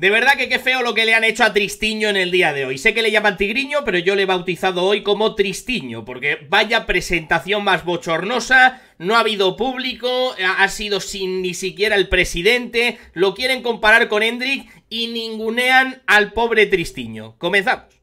De verdad que qué feo lo que le han hecho a Tristiño en el día de hoy. Sé que le llaman Tigriño, pero yo le he bautizado hoy como Tristiño, porque vaya presentación más bochornosa, no ha habido público, ha sido sin ni siquiera el presidente, lo quieren comparar con Hendrik y ningunean al pobre Tristiño. Comenzamos.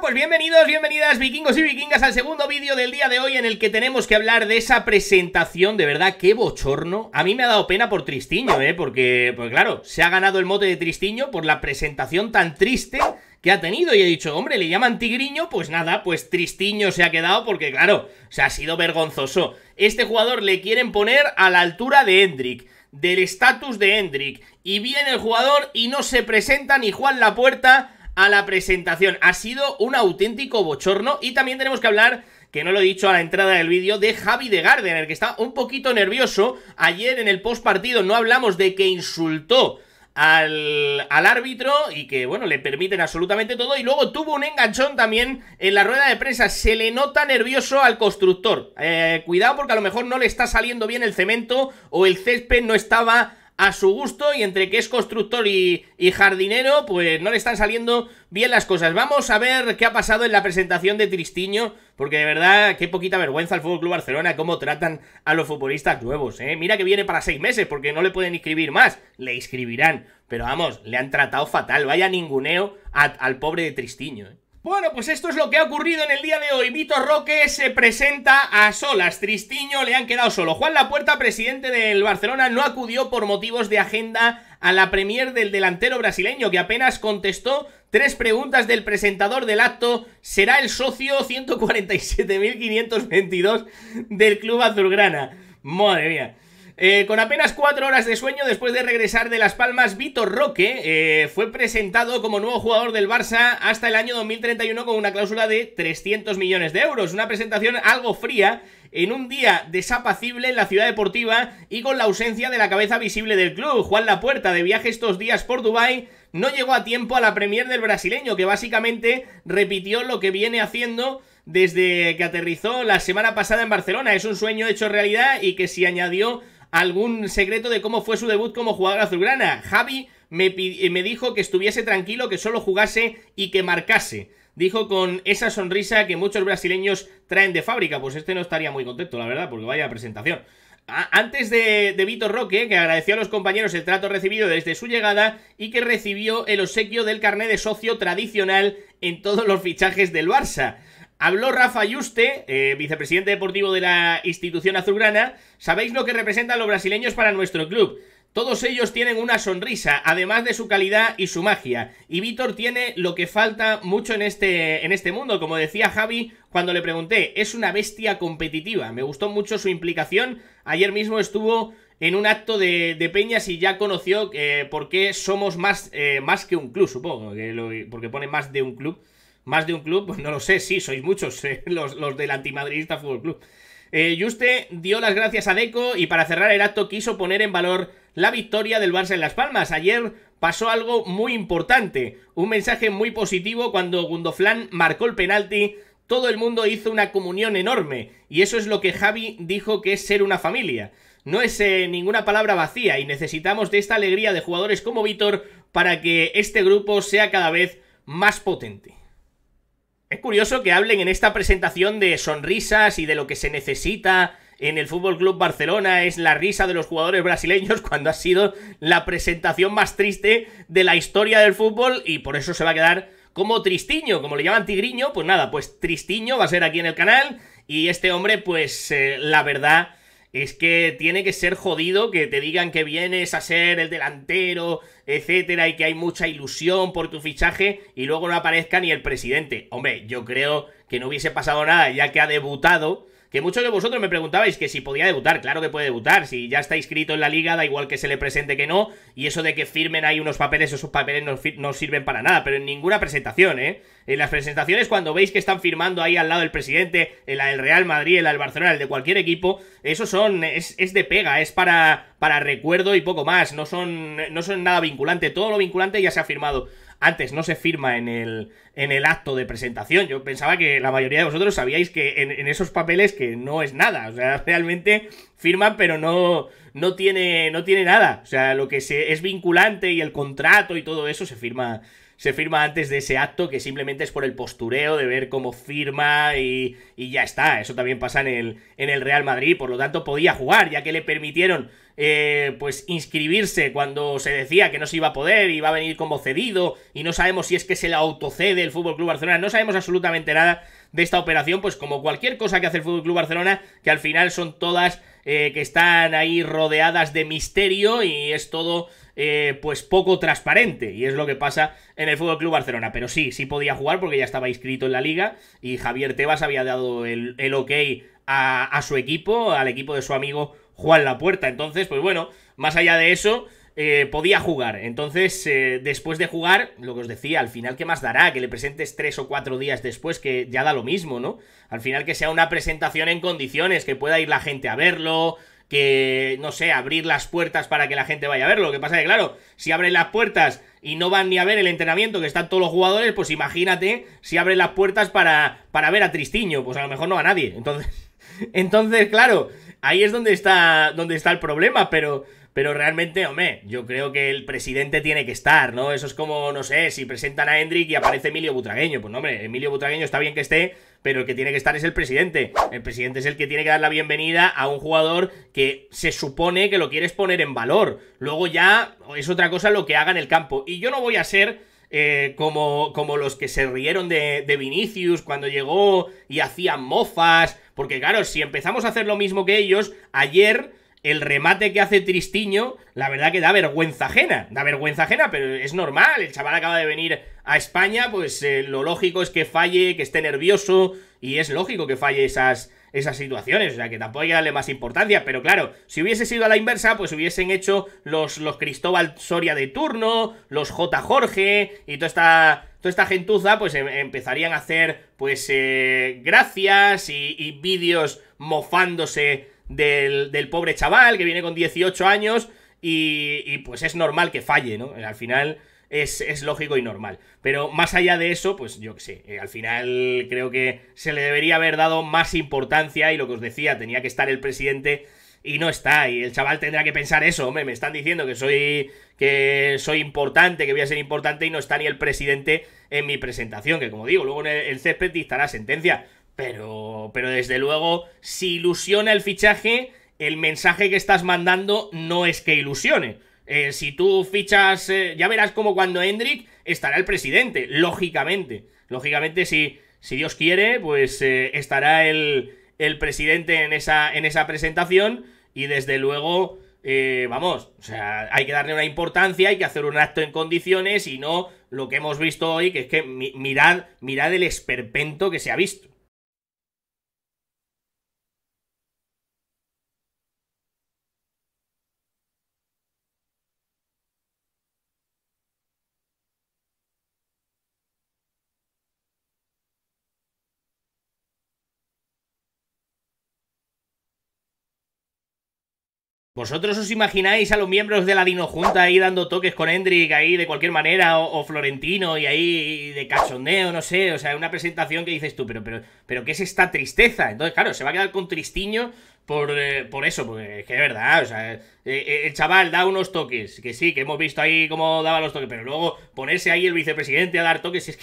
pues bienvenidos, bienvenidas vikingos y vikingas al segundo vídeo del día de hoy en el que tenemos que hablar de esa presentación, de verdad, qué bochorno. A mí me ha dado pena por Tristiño, ¿eh? Porque, pues claro, se ha ganado el mote de Tristiño por la presentación tan triste que ha tenido y he dicho, hombre, le llaman tigriño, pues nada, pues tristiño se ha quedado porque claro, se ha sido vergonzoso. Este jugador le quieren poner a la altura de Hendrik, del estatus de Hendrik, y viene el jugador y no se presenta ni Juan la puerta a la presentación. Ha sido un auténtico bochorno y también tenemos que hablar que no lo he dicho a la entrada del vídeo, de Javi de Gardener, que está un poquito nervioso. Ayer en el postpartido no hablamos de que insultó al, al, árbitro y que, bueno, le permiten absolutamente todo. Y luego tuvo un enganchón también en la rueda de prensa. Se le nota nervioso al constructor. Eh, cuidado porque a lo mejor no le está saliendo bien el cemento o el césped no estaba a su gusto y entre que es constructor y, jardinero, pues no le están saliendo bien las cosas. Vamos a ver qué ha pasado en la presentación de Tristiño, porque de verdad, qué poquita vergüenza al FC Barcelona, cómo tratan a los futbolistas nuevos, ¿eh? Mira que viene para seis meses, porque no le pueden inscribir más, le inscribirán, pero vamos, le han tratado fatal, vaya ninguneo al pobre de Tristiño, ¿eh? Bueno, pues esto es lo que ha ocurrido en el día de hoy. Vito Roque se presenta a solas. Tristiño le han quedado solo. Juan Lapuerta, presidente del Barcelona, no acudió por motivos de agenda a la premier del delantero brasileño, que apenas contestó tres preguntas del presentador del acto. Será el socio 147.522 del club azulgrana. Madre mía. Eh, con apenas cuatro horas de sueño después de regresar de Las Palmas, Vitor Roque eh, fue presentado como nuevo jugador del Barça hasta el año 2031 con una cláusula de 300 millones de euros. Una presentación algo fría en un día desapacible en la ciudad deportiva y con la ausencia de la cabeza visible del club. Juan Lapuerta, de viaje estos días por Dubái, no llegó a tiempo a la Premier del brasileño, que básicamente repitió lo que viene haciendo desde que aterrizó la semana pasada en Barcelona. Es un sueño hecho realidad y que se añadió algún secreto de cómo fue su debut como jugador azulgrana. Javi me, eh, me dijo que estuviese tranquilo, que solo jugase y que marcase dijo con esa sonrisa que muchos brasileños traen de fábrica. Pues este no estaría muy contento, la verdad, porque vaya presentación. antes de, de Vitor Roque, que agradeció a los compañeros el trato recibido desde su llegada y que recibió el obsequio del carnet de socio tradicional en todos los fichajes del Barça. Habló Rafa Yuste, eh, vicepresidente deportivo de la institución azulgrana. Sabéis lo que representan los brasileños para nuestro club. Todos ellos tienen una sonrisa, además de su calidad y su magia. Y Víctor tiene lo que falta mucho en este, en este mundo. Como decía Javi cuando le pregunté, es una bestia competitiva. Me gustó mucho su implicación. Ayer mismo estuvo en un acto de, peñas y ya conoció eh, por qué somos más, eh, más que un club, supongo. porque pone más de un club más de un club, pues no lo sé, sí, sois muchos, eh, los, del antimadridista Fútbol Club. Eh, Juste dio las gracias a Deco y para cerrar el acto quiso poner en valor la victoria del Barça en Las Palmas. Ayer pasó algo muy importante, un mensaje muy positivo cuando Gundoflan marcó el penalti. Todo el mundo hizo una comunión enorme y eso es lo que Javi dijo que es ser una familia. No es eh, ninguna palabra vacía y necesitamos de esta alegría de jugadores como Vitor para que este grupo sea cada vez más potente. Es curioso que hablen en esta presentación de sonrisas y de lo que se necesita en el Fútbol Club Barcelona es la risa de los jugadores brasileños cuando ha sido la presentación más triste de la historia del fútbol y por eso se va a quedar como Tristiño, como le llaman Tigriño, pues nada, pues Tristiño va a ser aquí en el canal y este hombre pues eh, la verdad es que tiene que ser jodido que te digan que vienes a ser el delantero, etcétera, y que hay mucha ilusión por tu fichaje y luego no aparezca ni el presidente. Hombre, yo creo que no hubiese pasado nada ya que ha debutado que muchos de vosotros me preguntabais que si podía debutar, claro que puede debutar, si ya está inscrito en la liga, da igual que se le presente que no, y eso de que firmen ahí unos papeles, esos papeles no, sirven para nada, pero en ninguna presentación, ¿eh? En las presentaciones cuando veis que están firmando ahí al lado del presidente, en la del Real Madrid, en la del Barcelona, el de cualquier equipo, eso son, es, es de pega, es para, para recuerdo y poco más, no son, no son nada vinculante, todo lo vinculante ya se ha firmado antes no se firma en el, en el acto de presentación. Yo pensaba que la mayoría de vosotros sabíais que en, esos papeles que no es nada. O sea, realmente firman, pero no, no, tiene, no tiene nada. O sea, lo que se, es vinculante y el contrato y todo eso se firma. Se firma antes de ese acto que simplemente es por el postureo de ver cómo firma y, y ya está. Eso también pasa en el, en el Real Madrid. Por lo tanto, podía jugar, ya que le permitieron eh, pues inscribirse cuando se decía que no se iba a poder y va a venir como cedido y no sabemos si es que se la autocede el Fútbol Club Barcelona, no sabemos absolutamente nada de esta operación, pues como cualquier cosa que hace el Fútbol Club Barcelona, que al final son todas eh, que están ahí rodeadas de misterio y es todo eh, pues poco transparente y es lo que pasa en el Fútbol Club Barcelona. Pero sí, sí podía jugar porque ya estaba inscrito en la liga y Javier Tebas había dado el, el ok a, a, su equipo, al equipo de su amigo la puerta, Entonces, pues bueno, más allá de eso, eh, podía jugar. Entonces, eh, después de jugar, lo que os decía, al final, ¿qué más dará? Que le presentes tres o cuatro días después, que ya da lo mismo, ¿no? Al final, que sea una presentación en condiciones, que pueda ir la gente a verlo, que, no sé, abrir las puertas para que la gente vaya a verlo. Lo que pasa es que, claro, si abren las puertas y no van ni a ver el entrenamiento que están todos los jugadores, pues imagínate si abren las puertas para, para ver a Tristiño, pues a lo mejor no a nadie. Entonces, entonces claro, ahí es donde está, donde está el problema, pero... Pero realmente, hombre, yo creo que el presidente tiene que estar, ¿no? Eso es como, no sé, si presentan a Hendrik y aparece Emilio Butragueño. Pues hombre, Emilio Butragueño está bien que esté, pero el que tiene que estar es el presidente. El presidente es el que tiene que dar la bienvenida a un jugador que se supone que lo quieres poner en valor. Luego ya es otra cosa lo que haga en el campo. Y yo no voy a ser... Eh, como, como los que se rieron de, de Vinicius cuando llegó y hacían mofas porque claro, si empezamos a hacer lo mismo que ellos, ayer el remate que hace Tristiño, la verdad que da vergüenza ajena, da vergüenza ajena, pero es normal, el chaval acaba de venir a España, pues eh, lo lógico es que falle, que esté nervioso, y es lógico que falle esas, esas situaciones, o sea que tampoco hay que darle más importancia, pero claro, si hubiese sido a la inversa, pues hubiesen hecho los, los Cristóbal Soria de turno, los J. Jorge, y toda esta toda esta gentuza pues em, empezarían a hacer pues eh, gracias y, vídeos mofándose del, pobre chaval que viene con 18 años y, pues es normal que falle, ¿no? Al final... Es, lógico y normal. Pero más allá de eso, pues yo qué sé, eh, al final creo que se le debería haber dado más importancia y lo que os decía, tenía que estar el presidente y no está. Y el chaval tendrá que pensar eso, hombre, me están diciendo que soy que soy importante, que voy a ser importante y no está ni el presidente en mi presentación, que como digo, luego en el, césped dictará sentencia, pero pero desde luego si ilusiona el fichaje, el mensaje que estás mandando no es que ilusione. Eh, si tú fichas, eh, ya verás como cuando Hendrik estará el presidente, lógicamente. Lógicamente, si, si Dios quiere, pues eh, estará el, el presidente en esa, en esa presentación y desde luego, eh, vamos, o sea, hay que darle una importancia, hay que hacer un acto en condiciones y no lo que hemos visto hoy, que es que mirad, mirad el esperpento que se ha visto. ¿Vosotros os imagináis a los miembros de la Dino Junta ahí dando toques con Hendrik ahí de cualquier manera o, Florentino y ahí de cachondeo, no sé, o sea, una presentación que dices tú, pero pero pero qué es esta tristeza? Entonces, claro, se va a quedar con tristiño por, eh, eso, porque es que es verdad, o sea, eh, eh, el chaval da unos toques, que sí, que hemos visto ahí cómo daba los toques, pero luego ponerse ahí el vicepresidente a dar toques, es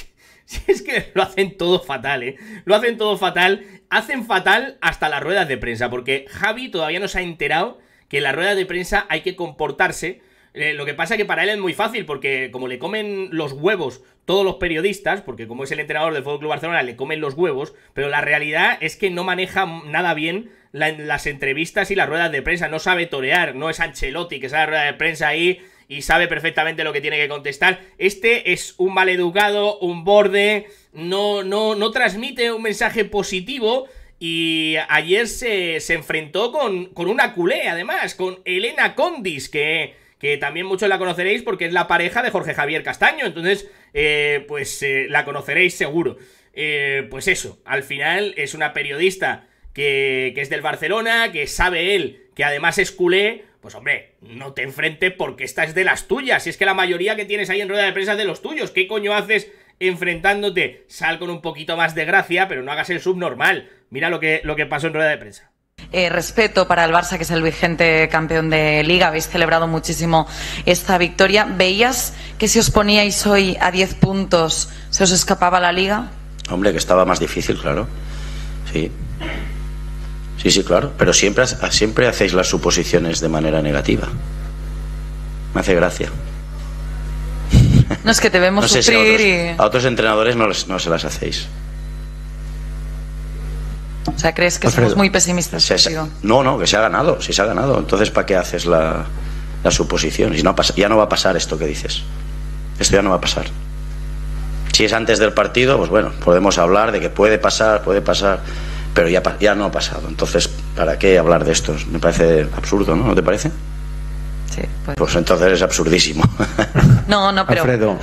que es que lo hacen todo fatal, ¿eh? Lo hacen todo fatal. Hacen fatal hasta las ruedas de prensa, porque Javi todavía no se ha enterado que en la rueda de prensa hay que comportarse. Eh, lo que pasa es que para él es muy fácil, porque como le comen los huevos todos los periodistas, porque como es el entrenador del Fútbol Club Barcelona, le comen los huevos, pero la realidad es que no maneja nada bien las entrevistas y las ruedas de prensa, no sabe torear, no es Ancelotti que sabe la rueda de prensa ahí y sabe perfectamente lo que tiene que contestar. Este es un maleducado, un borde, no, no, no transmite un mensaje positivo y ayer se, enfrentó con, con, una culé, además, con Elena Condis, que, que, también muchos la conoceréis porque es la pareja de Jorge Javier Castaño. Entonces, eh, pues eh, la conoceréis seguro. Eh, pues eso, al final es una periodista que, que es del Barcelona, que sabe él que además es culé, pues hombre, no te enfrente porque esta es de las tuyas. Si es que la mayoría que tienes ahí en rueda de prensa es de los tuyos. ¿Qué coño haces enfrentándote, sal con un poquito más de gracia, pero no hagas el subnormal. Mira lo que, lo que pasó en rueda de prensa. Eh, respeto para el Barça, que es el vigente campeón de liga. Habéis celebrado muchísimo esta victoria. ¿Veías que si os poníais hoy a 10 puntos se os escapaba la liga? Hombre, que estaba más difícil, claro. Sí. Sí, sí, claro. Pero siempre, siempre hacéis las suposiciones de manera negativa. Me hace gracia. No es que te vemos sufrir otros, y... a otros, entrenadores no, no se las hacéis. O sea, ¿crees que somos muy pesimistas? no, no, que se ha ganado, si se ha ganado. Entonces, ¿para qué haces la, suposición? Si ya no va a pasar esto que dices. Esto ya no va a pasar. Si es antes del partido, pues bueno, podemos hablar de que puede pasar, puede pasar, pero ya, ya no ha pasado. Entonces, ¿para qué hablar de esto? Me parece absurdo, ¿no? ¿No te parece? Pues. pues... entonces es absurdísimo. No, no, pero... Alfredo.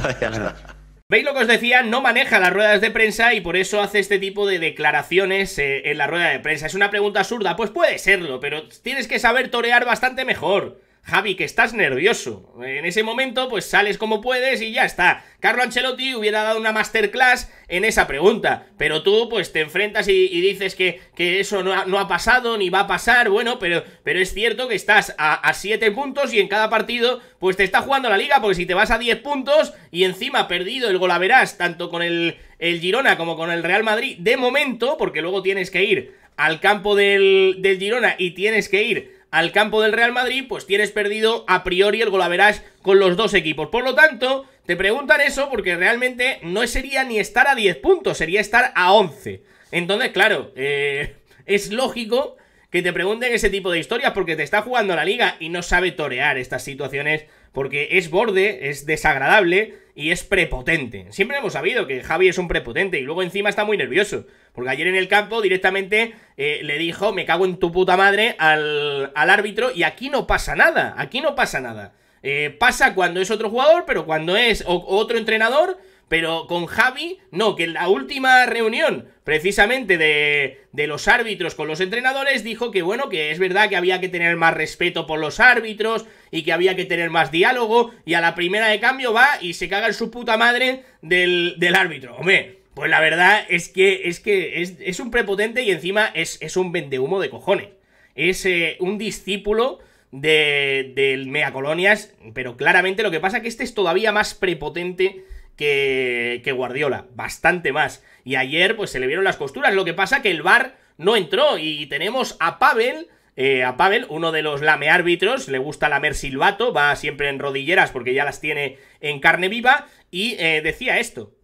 ¿Veis lo que os decía? No maneja las ruedas de prensa y por eso hace este tipo de declaraciones eh, en la rueda de prensa. ¿Es una pregunta absurda? Pues puede serlo, pero tienes que saber torear bastante mejor. Javi, que estás nervioso. En ese momento, pues sales como puedes y ya está. Carlo Ancelotti hubiera dado una masterclass en esa pregunta, pero tú, pues te enfrentas y, dices que, que eso no ha, pasado ni va a pasar. Bueno, pero, pero es cierto que estás a, 7 siete puntos y en cada partido, pues te está jugando la liga, porque si te vas a 10 puntos y encima perdido el golaverás, tanto con el, el Girona como con el Real Madrid, de momento, porque luego tienes que ir al campo del, del Girona y tienes que ir al campo del Real Madrid, pues tienes perdido a priori el verás con los dos equipos. Por lo tanto, te preguntan eso porque realmente no sería ni estar a 10 puntos, sería estar a 11. Entonces, claro, eh, es lógico que te pregunten ese tipo de historias porque te está jugando la liga y no sabe torear estas situaciones porque es borde, es desagradable y es prepotente. Siempre hemos sabido que Javi es un prepotente y luego encima está muy nervioso. Porque ayer en el campo directamente eh, le dijo, me cago en tu puta madre al, al, árbitro y aquí no pasa nada, aquí no pasa nada. Eh, pasa cuando es otro jugador, pero cuando es otro entrenador pero con Javi, no, que en la última reunión, precisamente de, de los árbitros con los entrenadores, dijo que bueno, que es verdad que había que tener más respeto por los árbitros y que había que tener más diálogo. Y a la primera de cambio va y se caga en su puta madre del, del árbitro. Hombre, pues la verdad es que es, que es, un prepotente y encima es, un vendehumo de cojones. Es eh, un discípulo de, del Mea Colonias, pero claramente lo que pasa es que este es todavía más prepotente que, Guardiola, bastante más. Y ayer pues se le vieron las costuras, lo que pasa que el VAR no entró y tenemos a Pavel... Eh, a Pavel, uno de los lameárbitros, le gusta lamer silbato, va siempre en rodilleras porque ya las tiene en carne viva, y eh, decía esto.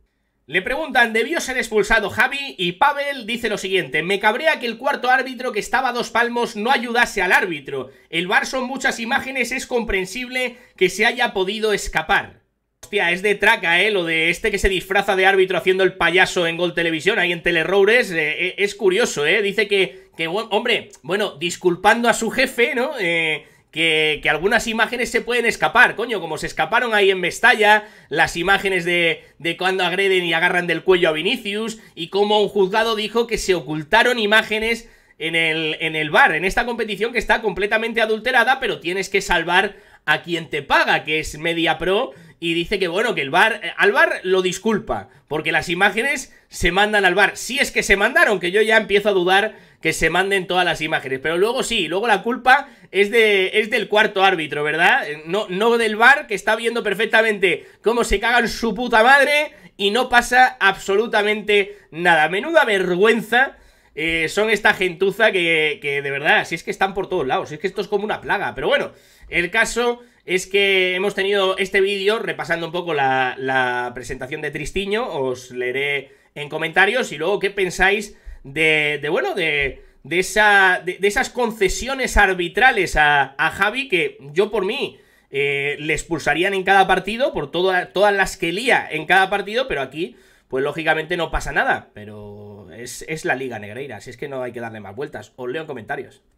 Le preguntan, ¿debió ser expulsado Javi? Y Pavel dice lo siguiente, me cabrea que el cuarto árbitro que estaba a dos palmos no ayudase al árbitro. El bar son muchas imágenes, es comprensible que se haya podido escapar. Hostia, es de traca, ¿eh? Lo de este que se disfraza de árbitro haciendo el payaso en Gol Televisión, ahí en Teleroures, eh, eh, es curioso, ¿eh? Dice que, que, hombre, bueno, disculpando a su jefe, ¿no? Eh, que, que, algunas imágenes se pueden escapar, coño, como se escaparon ahí en Mestalla, las imágenes de, de cuando agreden y agarran del cuello a Vinicius, y como un juzgado dijo que se ocultaron imágenes en el, en el bar, en esta competición que está completamente adulterada, pero tienes que salvar a quien te paga, que es Media Pro, y dice que bueno, que el bar, eh, al bar lo disculpa, porque las imágenes se mandan al bar. Si es que se mandaron, que yo ya empiezo a dudar que se manden todas las imágenes, pero luego sí, luego la culpa es, de, es del cuarto árbitro, ¿verdad? Eh, no, no del bar, que está viendo perfectamente cómo se cagan su puta madre y no pasa absolutamente nada. Menuda vergüenza. Eh, son esta gentuza que, que de verdad, si es que están por todos lados, si es que esto es como una plaga, pero bueno, el caso es que hemos tenido este vídeo repasando un poco la, presentación de Tristiño, os leeré en comentarios y luego qué pensáis de, bueno, de, esa, de, esas concesiones arbitrales a, Javi que yo por mí eh, le expulsarían en cada partido por todas las que lía en cada partido, pero aquí pues lógicamente no pasa nada, pero es, es la liga negreira, así es que no hay que darle más vueltas, os leo en comentarios.